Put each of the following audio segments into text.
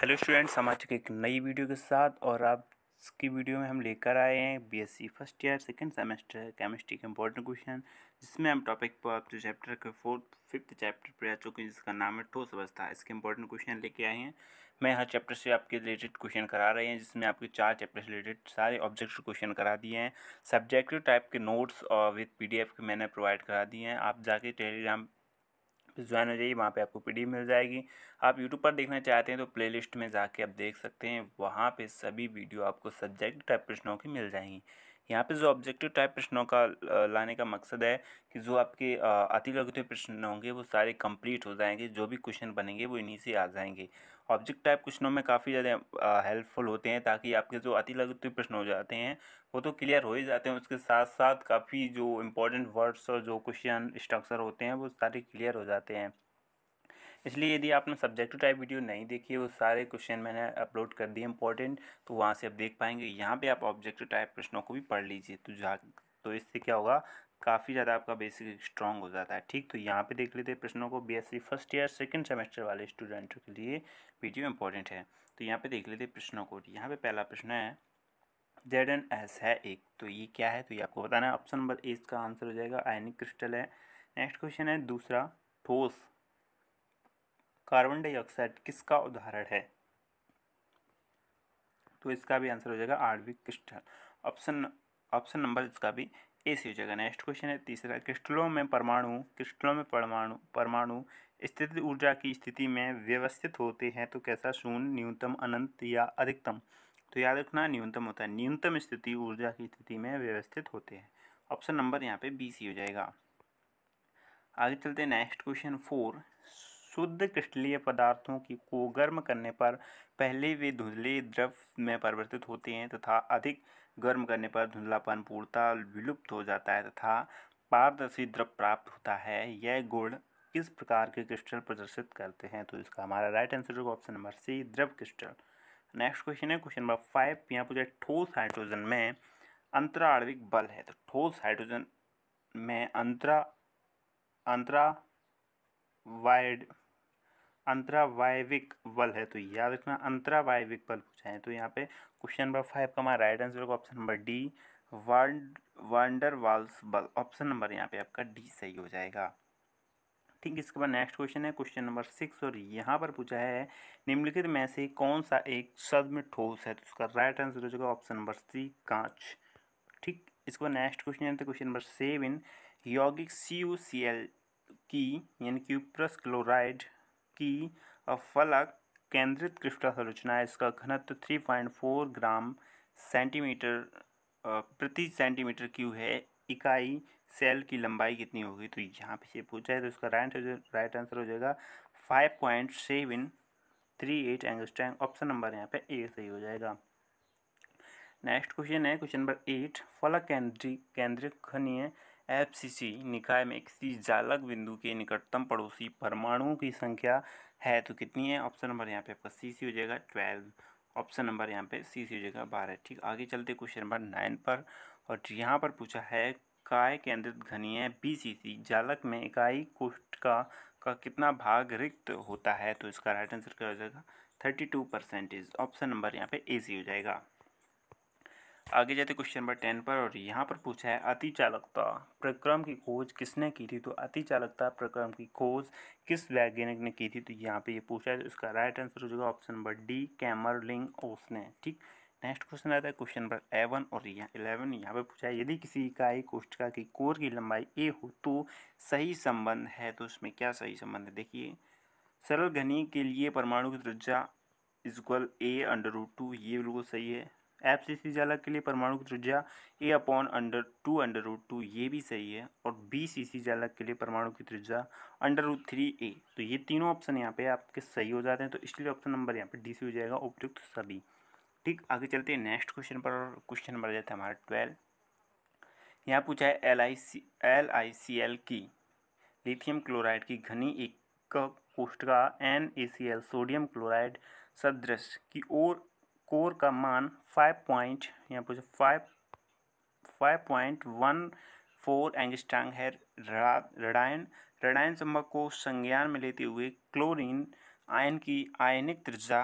hello students हम चुके एक नई वीडियो के साथ और आप इसकी वीडियो में हम लेकर आए हैं BSc first year second semester chemistry के इम्पोर्टेंट क्वेश्चन जिसमें हम टॉपिक पर आपके चैप्टर के फोर्थ फिफ्थ चैप्टर पर आ चुके हैं जिसका नाम है ठोस अवस्था इसके इंपॉर्टेंट क्वेश्चन लेके आए हैं मैं हर चैप्टर से आपके रिलेटेड क्वेश्चन करा रहे हैं जिसमें आपके चार चैप्टर से रिलेटेड सारे ऑब्जेक्ट क्वेश्चन करा दिए हैं सब्जेक्टिव टाइप के नोट्स और विथ पी के मैंने प्रोवाइड करा दिए हैं आप जाके टेलीग्राम पे ज्वाइन हो जाइए वहाँ पे आपको पीडीएफ मिल जाएगी आप यूट्यूब पर देखना चाहते हैं तो प्लेलिस्ट में जाके आप देख सकते हैं वहाँ पे सभी वीडियो आपको सब्जेक्ट टाइप प्रश्नों की मिल जाएंगी यहाँ पे जो ऑब्जेक्टिव टाइप प्रश्नों का लाने का मकसद है कि जो आपके अति लघुत्व प्रश्न होंगे वो सारे कंप्लीट हो जाएंगे जो भी क्वेश्चन बनेंगे वो इन्हीं से आ जाएंगे ऑब्जेक्ट टाइप क्वेश्चनों में काफ़ी ज़्यादा हेल्पफुल होते हैं ताकि आपके जो अति लघुत्व प्रश्न हो जाते हैं वो तो क्लियर हो ही जाते हैं उसके साथ साथ काफ़ी जो इम्पोर्टेंट वर्ड्स और जो क्वेश्चन स्ट्रक्चर होते हैं वो सारे क्लियर हो जाते हैं इसलिए यदि आपने सब्जेक्ट टू टाइप वीडियो नहीं देखी है वो सारे क्वेश्चन मैंने अपलोड कर दिए इंपॉर्टेंट तो वहाँ से आप देख पाएंगे यहाँ पे आप ऑब्जेक्ट टाइप प्रश्नों को भी पढ़ लीजिए तो जा तो इससे क्या होगा काफ़ी ज़्यादा आपका बेसिक स्ट्रांग हो जाता है ठीक तो यहाँ पे देख लेते हैं प्रश्नों को BSc first year second semester वाले स्टूडेंटों के लिए वीडियो इंपॉर्टेंट है तो यहाँ पे देख लेते हैं प्रश्नों को यहाँ पे पहला प्रश्न है जेड एन एस है एक तो ये क्या है तो ये आपको बताना है ऑप्शन नंबर ए इसका आंसर हो जाएगा आयनिक क्रिस्टल है नेक्स्ट क्वेश्चन है दूसरा ठोस कार्बन डाइऑक्साइड किसका उदाहरण है तो इसका भी आंसर हो जाएगा आणविक क्रिस्टल ऑप्शन ऑप्शन नंबर इसका भी ए सी हो जाएगा नेक्स्ट क्वेश्चन है तीसरा क्रिस्टलों में परमाणु क्रिस्टलों में परमाणु परमाणु स्थित ऊर्जा की स्थिति में व्यवस्थित होते हैं तो कैसा शून्य न्यूनतम अनंत या अधिकतम तो याद रखना न्यूनतम होता है न्यूनतम स्थिति ऊर्जा की स्थिति में व्यवस्थित होते हैं ऑप्शन नंबर यहाँ पे बी सी हो जाएगा आगे चलते हैं नेक्स्ट क्वेश्चन फोर शुद्ध क्रिस्टलीय पदार्थों की को गर्म करने पर पहले वे धुंधले द्रव में परिवर्तित होते हैं तथा अधिक गर्म करने पर धुंधलापन पूर्णता विलुप्त हो जाता है तथा पारदर्शी द्रव प्राप्त होता है यह गुण किस प्रकार के क्रिस्टल प्रदर्शित करते हैं तो इसका हमारा राइट आंसर होगा ऑप्शन नंबर सी द्रव क्रिस्टल नेक्स्ट क्वेश्चन है क्वेश्चन नंबर फाइव यहाँ पूछा ठोस हाइड्रोजन में अंतराणविक बल है तो ठोस हाइड्रोजन में अंतरा अंतरा वाइड अंतरावायविक बल है तो याद रखना अंतरावायविक बल पूछा है तो यहाँ पे क्वेश्चन नंबर फाइव का हमारा राइट आंसर होगा ऑप्शन नंबर डी वांड वांडर वाल्स बल ऑप्शन नंबर यहाँ पे आपका डी सही हो जाएगा ठीक इसके बाद नेक्स्ट क्वेश्चन है क्वेश्चन नंबर सिक्स और यहाँ पर पूछा है निम्नलिखित में से कौन सा एक शब्द में ठोस है तो उसका राइट आंसर हो जाएगा ऑप्शन नंबर सी कांच ठीक इसके बाद नेक्स्ट क्वेश्चन है क्वेश्चन नंबर सेवन यौगिक सी यू सी एल की यानी कि क्लोराइड कि फलक केंद्रित क्रिस्टल संरचना है इसका घनत्व 3.4 ग्राम सेंटीमीटर प्रति सेंटीमीटर क्यू है इकाई सेल की लंबाई कितनी होगी तो यहाँ पे से पूछा है तो इसका राइट राइट आंसर हो जाएगा five point seven three eight angstrom option number यहाँ पे ए सही हो जाएगा नेक्स्ट क्वेश्चन है क्वेश्चन नंबर एट फलक केंद्रीय केंद्रित घनीय एफसीसी निकाय में किसी जालक बिंदु के निकटतम पड़ोसी परमाणुओं की संख्या है तो कितनी है ऑप्शन नंबर यहाँ पे आपका सी सी हो जाएगा ट्वेल्व ऑप्शन नंबर यहाँ पे सी सी हो जाएगा बारह ठीक आगे चलते क्वेश्चन नंबर नाइन पर और यहाँ पर पूछा है काय केंद्रित घनीय बी सी सी जालक में इकाई कोष्ट का का कितना भाग रिक्त होता है तो इसका राइट आंसर क्या हो जाएगा thirty two percentage option number यहाँ पे ए सी हो जाएगा आगे जाते क्वेश्चन नंबर टेन पर और यहाँ पर पूछा है अति चालकता प्रक्रम की खोज किसने की थी तो अति चालकता प्रक्रम की खोज किस वैज्ञानिक ने की थी तो यहाँ पे ये पूछा है तो इसका राइट आंसर हो जाएगा ऑप्शन नंबर डी कैमरलिंग ओसने ने ठीक नेक्स्ट क्वेश्चन आता है क्वेश्चन नंबर एवन और यहाँ इलेवन यहाँ पे पूछा है यदि किसी इकाई कोष्ठिका की कोर की लंबाई ए हो तो सही संबंध है तो इसमें क्या सही संबंध है देखिए सरल घनी के लिए परमाणु की त्रिज्या equal a under root two ये बिल्कुल सही है एफ सी सी चालक के लिए परमाणु की त्रिज्या a upon under two under root two ये भी सही है और बी सी सी चालक के लिए परमाणु की त्रिज्या अंडर रूट थ्री ए तो ये तीनों ऑप्शन यहाँ पे आपके सही हो जाते हैं तो इसलिए ऑप्शन नंबर यहाँ पे डी सी हो जाएगा उपयुक्त सभी ठीक आगे चलते हैं नेक्स्ट क्वेश्चन पर और क्वेश्चन नंबर जाता है हमारा ट्वेल्व यहाँ पूछा है L I C L I C L की लिथियम क्लोराइड की घनी एक का N A C L sodium chloride सदृश की ओर कोर का मान फाइव पॉइंट यहाँ पूछे five five point one four angstrom है रडायन रडायन संभव को संज्ञान में लेते हुए क्लोरीन आयन की आयनिक त्रिज्या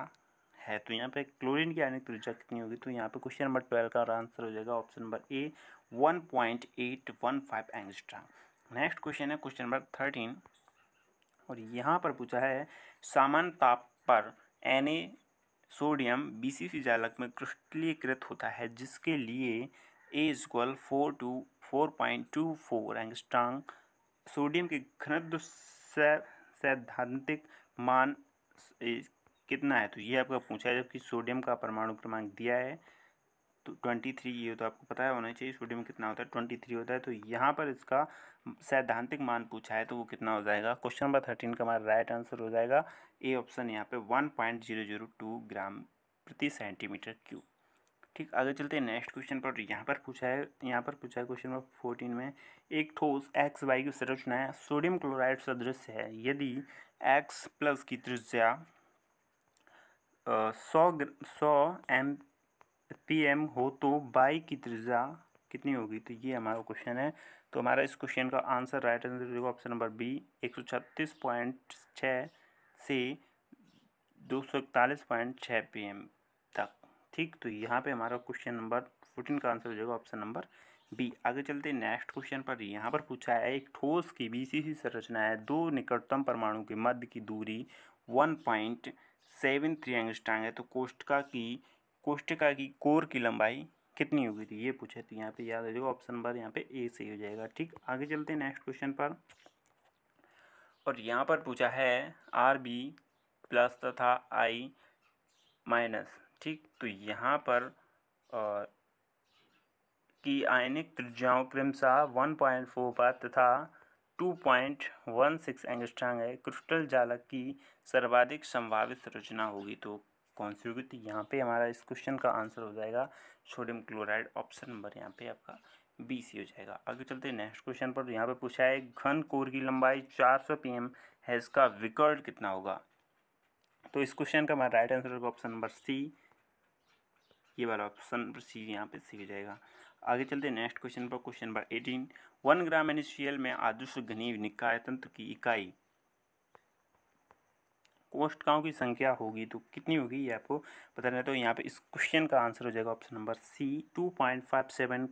है तो यहाँ पे क्लोरीन की आयनिक त्रिज्या कितनी होगी तो यहाँ पे क्वेश्चन नंबर ट्वेल्व का आंसर हो जाएगा option number A one point eight one five angstrom next question है क्वेश्चन नंबर थर्टीन और यहाँ पर पूछा है सामान्य ताप पर एन ए सोडियम सी जालक में क्रिस्टलीकृत होता है जिसके लिए a equal four two four point two four angstrom sodium के घनत्व सैद्धांतिक मान कितना है तो ये आपका पूछा है जबकि सोडियम का परमाणु क्रमांक दिया है तो ट्वेंटी थ्री ये तो आपको पता है होना चाहिए सोडियम कितना होता है ट्वेंटी थ्री होता है तो यहाँ पर इसका सैद्धांतिक मान पूछा है तो वो कितना हो जाएगा क्वेश्चन नंबर थर्टीन का हमारा राइट आंसर हो जाएगा ए ऑप्शन यहाँ पे one point zero zero two gram प्रति सेंटीमीटर क्यूब ठीक आगे चलते हैं नेक्स्ट क्वेश्चन पर यहाँ पर पूछा है यहाँ पर पूछा है क्वेश्चन नंबर फोर्टीन में एक ठोस एक्स वाई की संरचना है सोडियम क्लोराइड सदृश है यदि एक्स प्लस की त्रिज्या सौ सौ एम पी एम हो तो बाई की त्रिज्या कितनी होगी तो ये हमारा क्वेश्चन है तो हमारा इस क्वेश्चन का आंसर राइट आंसर देखो ऑप्शन नंबर बी एक सौ छत्तीस पॉइंट छः से दो सौ इकतालीस पॉइंट छः पी एम तक ठीक तो यहाँ पे हमारा क्वेश्चन नंबर फोर्टीन का आंसर हो जाएगा ऑप्शन नंबर बी आगे चलते नेक्स्ट क्वेश्चन पर यहाँ पर पूछा है एक ठोस की बीसीसी संरचना है दो निकटतम परमाणु के मध्य की दूरी one point seven three angstrom है तो कोष्टिका की कोष्टिका की कोर की लंबाई कितनी हो गई थी ये पूछे तो यहाँ पे याद रखिएगा ऑप्शन नंबर यहाँ पे ए सही हो जाएगा ठीक आगे चलते हैं नेक्स्ट क्वेश्चन पर और यहाँ पर पूछा है आर बी प्लस तथा आई माइनस ठीक तो यहाँ पर की आयनिक त्रिज्याओं क्रमशः वन पॉइंट फोर पर तथा two point one six angstrom है क्रिस्टल जालक की सर्वाधिक संभावित रचना होगी तो होगी तो यहाँ पे हमारा इस क्वेश्चन का आंसर हो जाएगा सोडियम क्लोराइड ऑप्शन नंबर यहाँ पे आपका बी सी हो जाएगा आगे चलते हैं नेक्स्ट क्वेश्चन पर तो यहाँ पे पूछा है घन कोर की लंबाई 400 सौ पी एम है इसका विकर्ड कितना होगा तो इस क्वेश्चन का हमारा राइट आंसर होगा ऑप्शन नंबर सी ये वाला ऑप्शन नंबर सी यहाँ पे सी हो जाएगा आगे चलते हैं नेक्स्ट क्वेश्चन पर question number eighteen one gram एनिशियल में आदर्श घनी निकाय तंत्र की इकाई कोष्टकाओं की संख्या होगी तो कितनी होगी ये आपको पता नहीं तो यहाँ पे इस क्वेश्चन का आंसर हो जाएगा option number C two point five seven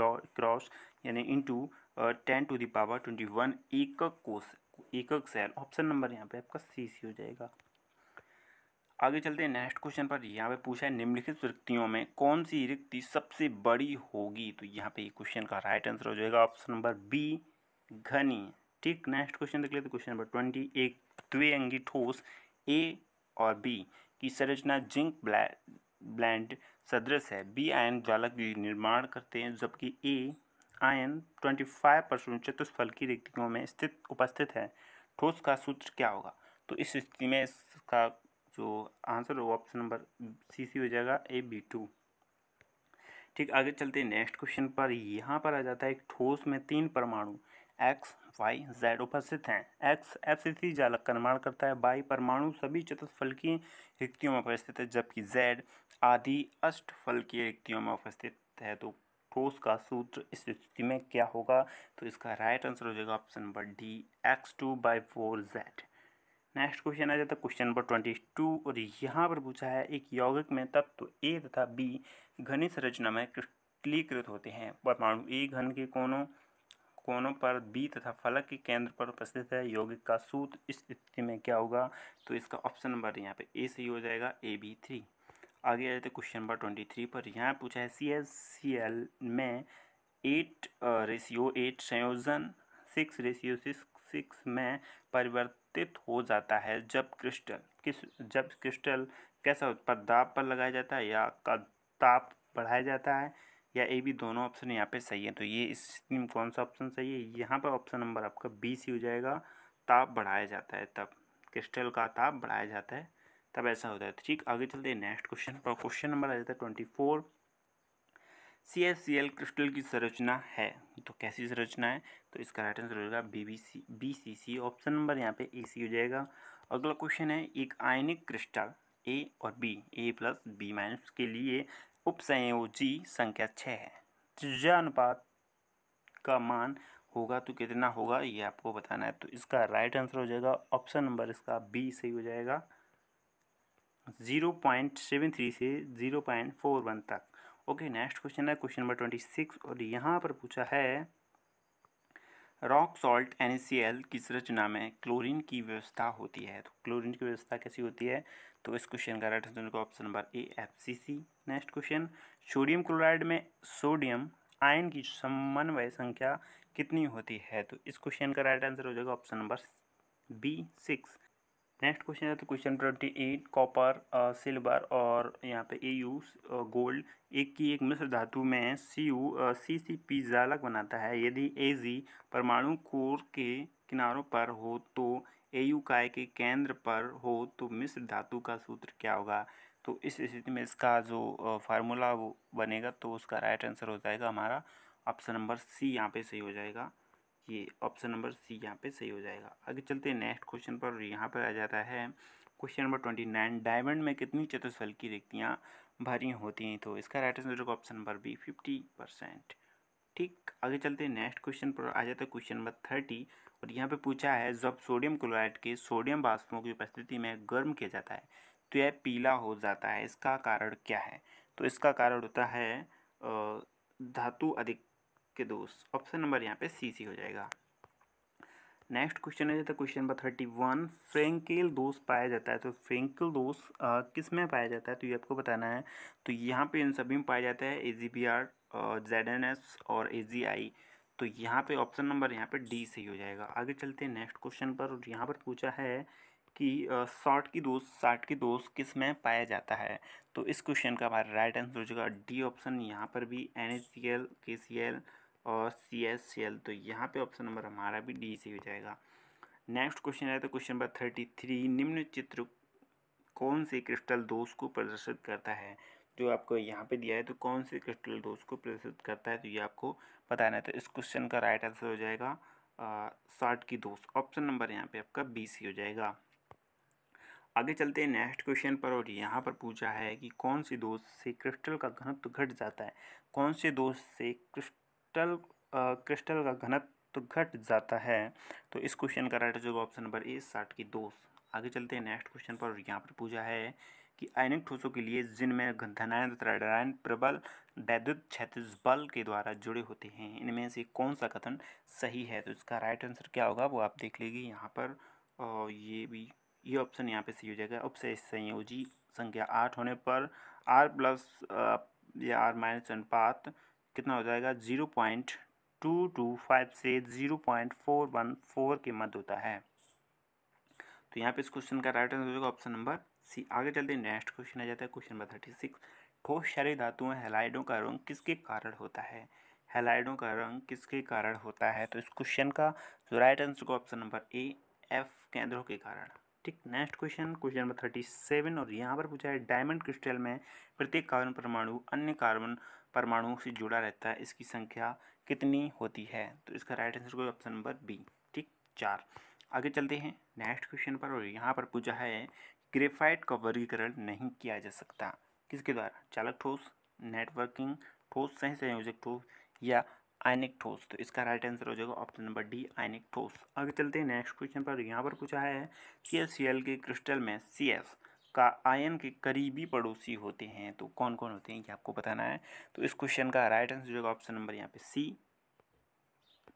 cross यानी टू टेन टू दावर ट्वेंटी वन एकक कोश एकक सेल ऑप्शन नंबर यहाँ पे आपका सी सी हो जाएगा आगे चलते हैं नेक्स्ट क्वेश्चन पर यहाँ पे पूछा है निम्नलिखित रिक्तियों में कौन सी रिक्ति सबसे बड़ी होगी तो यहाँ पे क्वेश्चन का राइट आंसर हो जाएगा ऑप्शन नंबर बी घनी ठीक नेक्स्ट क्वेश्चन देख लेते क्वेश्चन नंबर ट्वेंटी एक द्विअंगी ठोस ए और बी की संरचना जिंक ब्लैंड सदृश है बी आयन ज्वालक निर्माण करते हैं जबकि A ion twenty five percent की रिक्तियों में स्थित उपस्थित है ठोस का सूत्र क्या होगा तो इस स्थिति में इसका जो आंसर होगा ऑप्शन नंबर सी सी हो जाएगा ए बी टू ठीक आगे चलते हैं नेक्स्ट क्वेश्चन पर यहाँ पर आ जाता है एक ठोस में तीन परमाणु एक्स वाई जेड उपस्थित हैं एक्स एफ सी जालक का निर्माण करता है बाई परमाणु सभी की रिक्तियों में उपस्थित है जबकि जेड आदि की रिक्तियों में उपस्थित है तो ठोस का सूत्र इस स्थिति में क्या होगा तो इसका राइट आंसर हो जाएगा option number D X two by four Z next question आ जाता है क्वेश्चन नंबर ट्वेंटी टू और यहाँ पर पूछा है एक यौगिक में तत्व ए तथा बी घनिष्ठ रचना में क्रिस्टलीकृत होते हैं परमाणु ए घन के कोनों कोनों पर बी तथा फलक के केंद्र पर उपस्थित है यौगिक का सूत्र इस स्थिति में क्या होगा तो इसका ऑप्शन नंबर यहाँ पे ए सही हो जाएगा ए बी थ्री आगे आ जाते क्वेश्चन नंबर ट्वेंटी थ्री पर यहाँ पूछा है सी एस सी एल में एट रेशियो एट संयोजन सिक्स रेशियो सिक्स सिक्स में परिवर्तित हो जाता है जब क्रिस्टल किस जब क्रिस्टल कैसा पर दाब पर लगाया जाता है या का ताप बढ़ाया जाता है या ए बी दोनों ऑप्शन यहाँ पे सही है तो ये इस स्थिति में कौन सा ऑप्शन सही है यहाँ पर ऑप्शन नंबर आपका बी सी हो जाएगा ताप बढ़ाया जाता है तब क्रिस्टल का ताप बढ़ाया जाता है तब ऐसा होता है तो ठीक आगे चलते हैं नेक्स्ट क्वेश्चन पर क्वेश्चन नंबर आ जाता है twenty four C S C L crystal की संरचना है तो कैसी संरचना है तो इसका राइट आंसर होगा B B C B C C option number यहाँ पे ए सी हो जाएगा अगला क्वेश्चन है एक आयनिक क्रिस्टल ए और B A plus B minus के लिए उपसंयोजी संख्या छः है त्रिज्या अनुपात का मान होगा तो कितना होगा ये आपको बताना है तो इसका राइट आंसर हो जाएगा ऑप्शन नंबर इसका बी सही हो जाएगा ज़ीरो पॉइंट सेवन थ्री से ज़ीरो पॉइंट फोर वन तक ओके नेक्स्ट क्वेश्चन है क्वेश्चन नंबर ट्वेंटी सिक्स और यहाँ पर पूछा है रॉक सॉल्ट एन की संरचना में क्लोरीन की व्यवस्था होती है तो क्लोरीन की व्यवस्था कैसी होती है तो इस क्वेश्चन का राइट आंसर उनको option number A F next question sodium chloride में सोडियम आयन की समन्वय संख्या कितनी होती है तो इस क्वेश्चन का राइट आंसर हो जाएगा option number B six next question है तो question twenty eight copper silver और यहाँ पे ए यू गोल्ड एक की एक मिश्र धातु में सी यू सी सी पी जालक बनाता है यदि ए जी परमाणु कोर के किनारों पर हो तो एयुकाय के केंद्र पर हो तो मिश्र धातु का सूत्र क्या होगा तो इस स्थिति में इसका जो फार्मूला वो बनेगा तो उसका राइट आंसर हो जाएगा हमारा ऑप्शन नंबर सी यहाँ पे सही हो जाएगा ये ऑप्शन नंबर सी यहाँ पे सही हो जाएगा आगे चलते हैं नेक्स्ट क्वेश्चन पर यहाँ पर आ जाता है question number twenty nine diamond में कितनी चतुष्फल की रिक्तियाँ भरी होती हैं तो इसका राइट आंसर होगा option number B fifty percent ठीक आगे चलते हैं नेक्स्ट क्वेश्चन पर आ जाता है क्वेश्चन नंबर थर्टी और यहाँ पे पूछा है जब सोडियम क्लोराइड के सोडियम बाष्पों की उपस्थिति में गर्म किया जाता है तो यह पीला हो जाता है इसका कारण क्या है तो इसका कारण होता है धातु अधिक के दोष ऑप्शन नंबर यहाँ पे सी सी हो जाएगा नेक्स्ट क्वेश्चन है question number thirty one Frenkel दोष पाया जाता है तो फ्रेंकेल दोष किस में पाया जाता है तो ये आपको बताना है तो यहाँ पे इन सभी में पाया जाता है A G B R Z N S और ए जी आई तो यहाँ पे ऑप्शन नंबर यहाँ पे डी सही हो जाएगा आगे चलते हैं नेक्स्ट क्वेश्चन पर और यहाँ पर पूछा है कि शॉर्ट की दोष शॉर्ट की दोष किस में पाया जाता है तो इस क्वेश्चन का हमारा राइट आंसर हो जाएगा डी ऑप्शन यहाँ पर भी एन एच सी एल के सी एल और सी एस सी एल तो यहाँ पे ऑप्शन नंबर हमारा भी डी सही हो जाएगा नेक्स्ट क्वेश्चन है तो क्वेश्चन नंबर थर्टी थ्री निम्न चित्र कौन से क्रिस्टल दोष को प्रदर्शित करता है जो आपको यहाँ पे दिया है तो कौन से क्रिस्टल डोज को प्रदर्शित करता है तो ये आपको बताना है तो इस क्वेश्चन का राइट आंसर हो जाएगा साठ की दोष ऑप्शन नंबर यहाँ पे आपका बी सी हो जाएगा आगे चलते हैं नेक्स्ट क्वेश्चन पर और यहाँ पर पूछा है कि कौन सी दोष से क्रिस्टल का घनत्व घट जाता है कौन से दोष से क्रिस्टल क्रिस्टल का घनत्व घट जाता है तो इस क्वेश्चन का राइट जवाब ऑप्शन नंबर ए साठ की दोष आगे चलते हैं नेक्स्ट क्वेश्चन पर और यहाँ पर पूछा है कि आयनिक ठोसों के लिए जिनमें घनायन तथा ऋणायन प्रबल वैद्युत क्षैतिज बल के द्वारा जुड़े होते हैं इनमें से कौन सा कथन सही है तो इसका राइट आंसर क्या होगा वो आप देख लेंगे यहाँ पर और ये भी ये ऑप्शन यहाँ पे सही हो जाएगा उपसय संयोजी संख्या आठ होने पर आर प्लस या आर माइनस अनुपात कितना हो जाएगा zero point two two five से zero point four one four के मध्य होता है तो यहाँ पे इस क्वेश्चन का राइट आंसर हो जाएगा ऑप्शन नंबर सी आगे चलते हैं नेक्स्ट क्वेश्चन आ जाता है क्वेश्चन नंबर थर्टी सिक्स ठोस शरीर धातुओं हेलाइडों का रंग किसके कारण होता है हेलाइडों का रंग किसके कारण होता है तो इस क्वेश्चन का राइट आंसर को ऑप्शन नंबर ए एफ केंद्रों के कारण ठीक next question question number thirty seven और यहाँ पर पूछा है डायमंड क्रिस्टल में प्रत्येक कार्बन परमाणु अन्य कार्बन परमाणुओं से जुड़ा रहता है इसकी संख्या कितनी होती है तो इसका राइट आंसर को ऑप्शन नंबर बी ठीक चार आगे चलते हैं नेक्स्ट क्वेश्चन पर और यहाँ पर पूछा है ग्रेफाइट का वर्गीकरण नहीं किया जा सकता किसके द्वारा चालक ठोस नेटवर्किंग ठोस सह संयोजक ठोस या आयनिक ठोस तो इसका राइट आंसर हो जाएगा ऑप्शन नंबर डी आयनिक ठोस आगे चलते हैं नेक्स्ट क्वेश्चन पर यहाँ पर पूछा है कि सी एल के क्रिस्टल में सी का आयन के करीबी पड़ोसी होते हैं तो कौन कौन होते हैं ये आपको बताना है तो इस क्वेश्चन का राइट आंसर जो है ऑप्शन नंबर यहाँ पे सी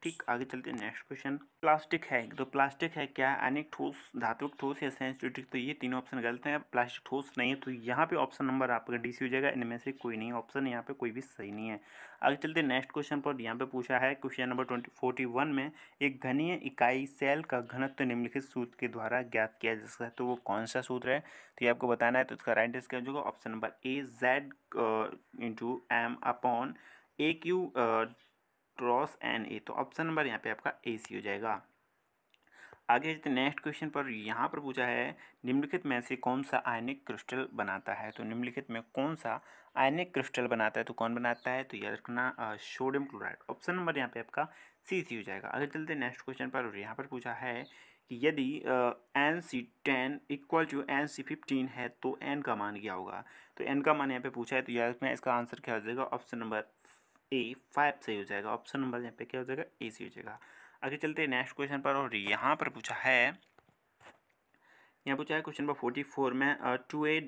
ठीक आगे चलते हैं नेक्स्ट क्वेश्चन प्लास्टिक है तो प्लास्टिक है क्या अनेक ठोस धातुक ठोस या सेंसिटिक तो ये तीनों ऑप्शन गलत हैं प्लास्टिक ठोस नहीं है तो यहाँ पे ऑप्शन नंबर आपका डी सी हो जाएगा इनमें से कोई नहीं ऑप्शन यहाँ पे कोई भी सही नहीं है आगे चलते नेक्स्ट क्वेश्चन पर यहाँ पे पूछा है question number twenty forty one में एक घनीय इकाई सेल का घनत्व निम्नलिखित सूत्र के द्वारा ज्ञात किया जा सकता है तो वो कौन सा सूत्र है तो ये आपको बताना है तो इसका राइट आंसर क्या हो जाएगा option number A Z into M upon A cube cross N A तो ऑप्शन नंबर यहाँ पे आपका ए सी हो जाएगा आगे जाते नेक्स्ट क्वेश्चन पर यहाँ पर पूछा है निम्नलिखित में से कौन सा आयनिक क्रिस्टल बनाता है तो निम्नलिखित में कौन सा आयनिक क्रिस्टल बनाता है तो कौन बनाता है तो याद रखना सोडियम क्लोराइड ऑप्शन नंबर यहाँ पे आपका सी सी हो जाएगा आगे चलते नेक्स्ट क्वेश्चन पर यहाँ पर पूछा है कि यदि N C ten equal to N C fifteen है तो एन का मान क्या होगा तो एन का मान यहाँ पे पूछा है तो याद रखना इसका आंसर क्या हो जाएगा ऑप्शन नंबर ए फाइव सही हो जाएगा ऑप्शन नंबर यहाँ पे क्या हो जाएगा ए सही हो जाएगा आगे चलते हैं नेक्स्ट क्वेश्चन पर और यहाँ पर पूछा है यहाँ पूछा है क्वेश्चन नंबर फोर्टी फोर में two A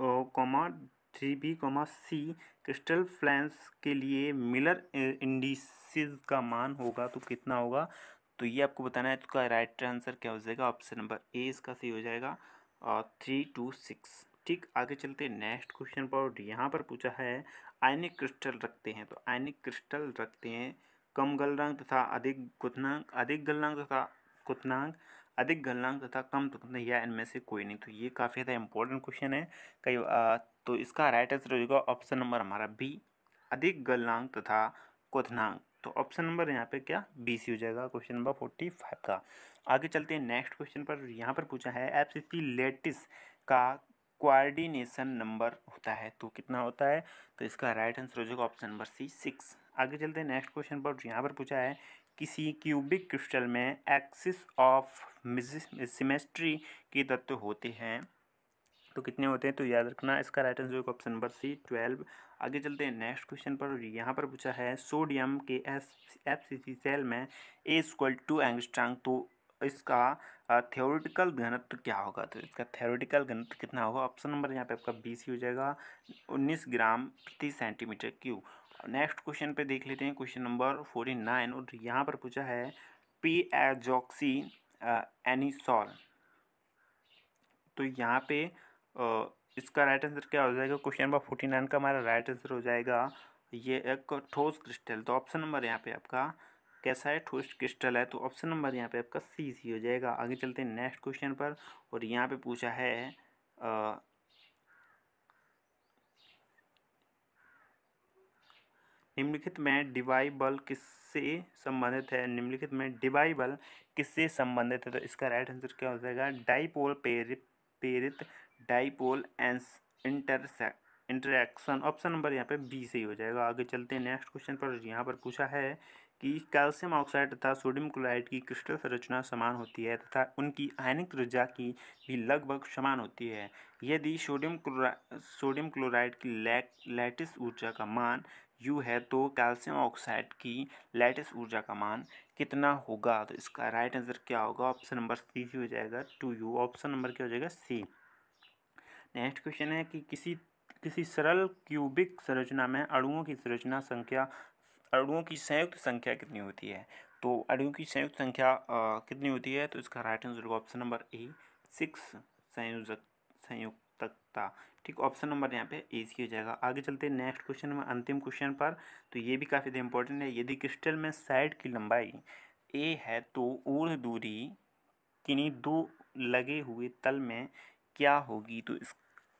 comma three B comma C crystal planes के लिए मिलर इंडिसेस का मान होगा तो कितना होगा तो ये आपको बताना है इसका राइट आंसर क्या हो जाएगा ऑप्शन नंबर ए इसका सही हो जाएगा और थ्री टू सिक्स ठीक आगे चलते हैं नेक्स्ट क्वेश्चन पर यहाँ पर पूछा है आयनिक क्रिस्टल रखते हैं तो आयनिक क्रिस्टल रखते हैं कम गलनांक तथा अधिक गुथनांक अधिक गलनांक तथा गुथनांक अधिक गलनांक तथा कम तुकनांक या इनमें से कोई नहीं तो ये काफ़ी ज़्यादा इंपॉर्टेंट क्वेश्चन है कई तो इसका राइट आंसर होगा ऑप्शन नंबर हमारा बी अधिक गलनांक तथा कुथनांक तो ऑप्शन नंबर यहाँ पे क्या बी सी हो जाएगा क्वेश्चन नंबर फोर्टी फाइव का आगे चलते हैं नेक्स्ट क्वेश्चन पर यहाँ पर पूछा है एफ सी लेटिस का कोआर्डिनेशन नंबर होता है तो कितना होता है तो इसका राइट आंसर हो जाएगा ऑप्शन नंबर सी सिक्स आगे चलते हैं नेक्स्ट क्वेश्चन पर यहाँ पर पूछा है किसी क्यूबिक क्रिस्टल में एक्सिस ऑफ सिमेस्ट्री के तत्व होते हैं तो कितने होते हैं तो याद रखना इसका राइट आंसर होगा ऑप्शन नंबर सी ट्वेल्व आगे चलते हैं नेक्स्ट क्वेश्चन पर यहाँ पर पूछा है सोडियम के S F C C cell में ए स्क्वल टू एंगस्ट्रांग तो इसका थियोरिटिकल घनत्व क्या होगा तो इसका थियोरिटिकल घनत्व कितना होगा ऑप्शन नंबर यहाँ पे आपका बी सी हो जाएगा उन्नीस ग्राम प्रति सेंटीमीटर क्यूब नेक्स्ट क्वेश्चन पे देख लेते हैं क्वेश्चन नंबर फोर्टी नाइन और यहाँ पर पूछा है पी एजॉक्सी एनीसॉल तो यहाँ पे इसका राइट आंसर क्या हो जाएगा क्वेश्चन नंबर फोर्टी नाइन का हमारा राइट आंसर हो जाएगा ये एक ठोस क्रिस्टल तो ऑप्शन नंबर यहाँ पे आपका कैसा है ठोस क्रिस्टल है तो ऑप्शन नंबर यहाँ पे आपका सी सी हो जाएगा आगे चलते हैं नेक्स्ट क्वेश्चन पर और यहाँ पे पूछा है आ, निम्नलिखित में डिवाइबल किससे संबंधित है निम्नलिखित में डिवाइबल किससे संबंधित है तो इसका राइट आंसर क्या हो जाएगा डाइपोल पेरित पेरित डाइपोल एंस इंटरसेक्ट इंटरेक्शन ऑप्शन नंबर यहाँ पे बी से ही हो जाएगा आगे चलते हैं नेक्स्ट क्वेश्चन पर यहाँ पर पूछा है कि कैल्शियम ऑक्साइड तथा सोडियम क्लोराइड की क्रिस्टल संरचना समान होती है तथा उनकी आयनिक ऊर्जा की भी लगभग समान होती है यदि सोडियम क्लोरा सोडियम क्लोराइड की लैक लैटिस ऊर्जा का मान यू है तो कैल्शियम ऑक्साइड की लैटिस ऊर्जा का मान कितना होगा तो इसका राइट आंसर क्या होगा ऑप्शन नंबर सी हो जाएगा टू यू ऑप्शन नंबर क्या हो जाएगा सी नेक्स्ट क्वेश्चन है कि किसी किसी सरल क्यूबिक संरचना में अणुओं की संरचना संख्या अणुओं की संयुक्त संख्या कितनी होती है तो अणुओं की संयुक्त संख्या कितनी होती है तो इसका राइट आंसर होगा ऑप्शन नंबर ए सिक्स संयोजक संयुक्तता ठीक ऑप्शन नंबर यहाँ पे ए सी हो जाएगा आगे चलते हैं नेक्स्ट क्वेश्चन में अंतिम क्वेश्चन पर तो ये भी काफ़ी इंपॉर्टेंट है यदि क्रिस्टल में साइड की लंबाई ए है तो ऊर्ध दूरी किन्हीं दो लगे हुए तल में क्या होगी तो इस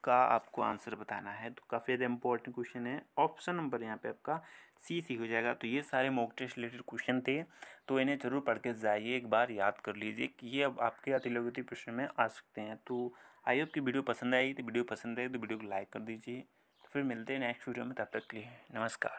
का आपको आंसर बताना है तो काफ़ी ज़्यादा इंपॉर्टेंट क्वेश्चन है ऑप्शन नंबर यहाँ पे आपका सी सी हो जाएगा तो ये सारे मॉक टेस्ट रिलेटेड क्वेश्चन थे तो इन्हें जरूर पढ़ के जाइए एक बार याद कर लीजिए कि ये अब आपके अतिलोगति प्रश्न में आ सकते हैं तो आई होप की वीडियो पसंद आई तो वीडियो पसंद आई तो वीडियो को लाइक कर दीजिए तो फिर मिलते हैं नेक्स्ट वीडियो में तब तक के लिए नमस्कार